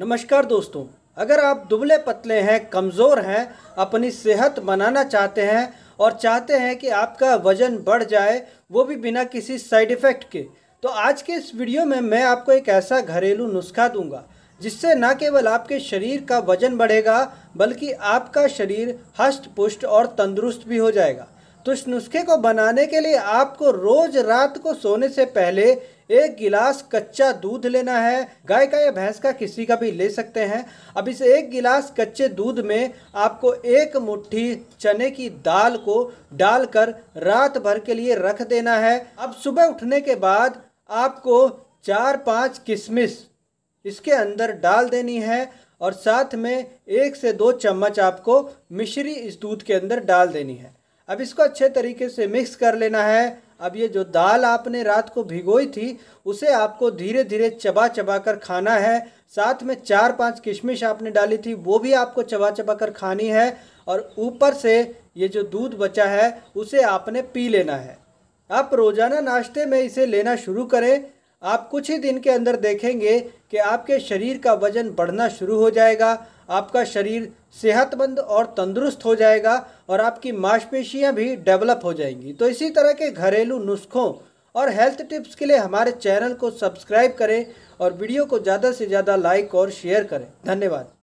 नमस्कार दोस्तों अगर आप दुबले पतले हैं कमज़ोर हैं अपनी सेहत बनाना चाहते हैं और चाहते हैं कि आपका वज़न बढ़ जाए वो भी बिना किसी साइड इफ़ेक्ट के तो आज के इस वीडियो में मैं आपको एक ऐसा घरेलू नुस्खा दूंगा जिससे न केवल आपके शरीर का वज़न बढ़ेगा बल्कि आपका शरीर हष्ट पुष्ट और तंदुरुस्त भी हो जाएगा तो इस नुस्खे को बनाने के लिए आपको रोज रात को सोने से पहले एक गिलास कच्चा दूध लेना है गाय का या भैंस का किसी का भी ले सकते हैं अब इस एक गिलास कच्चे दूध में आपको एक मुट्ठी चने की दाल को डालकर रात भर के लिए रख देना है अब सुबह उठने के बाद आपको चार पांच किशमिश इसके अंदर डाल देनी है और साथ में एक से दो चम्मच आपको मिश्री इस दूध के अंदर डाल देनी है अब इसको अच्छे तरीके से मिक्स कर लेना है अब ये जो दाल आपने रात को भिगोई थी उसे आपको धीरे धीरे चबा चबा कर खाना है साथ में चार पांच किशमिश आपने डाली थी वो भी आपको चबा चबा कर खानी है और ऊपर से ये जो दूध बचा है उसे आपने पी लेना है आप रोज़ाना नाश्ते में इसे लेना शुरू करें आप कुछ ही दिन के अंदर देखेंगे कि आपके शरीर का वज़न बढ़ना शुरू हो जाएगा आपका शरीर सेहतमंद और तंदुरुस्त हो जाएगा और आपकी मांसपेशियां भी डेवलप हो जाएंगी तो इसी तरह के घरेलू नुस्खों और हेल्थ टिप्स के लिए हमारे चैनल को सब्सक्राइब करें और वीडियो को ज़्यादा से ज़्यादा लाइक और शेयर करें धन्यवाद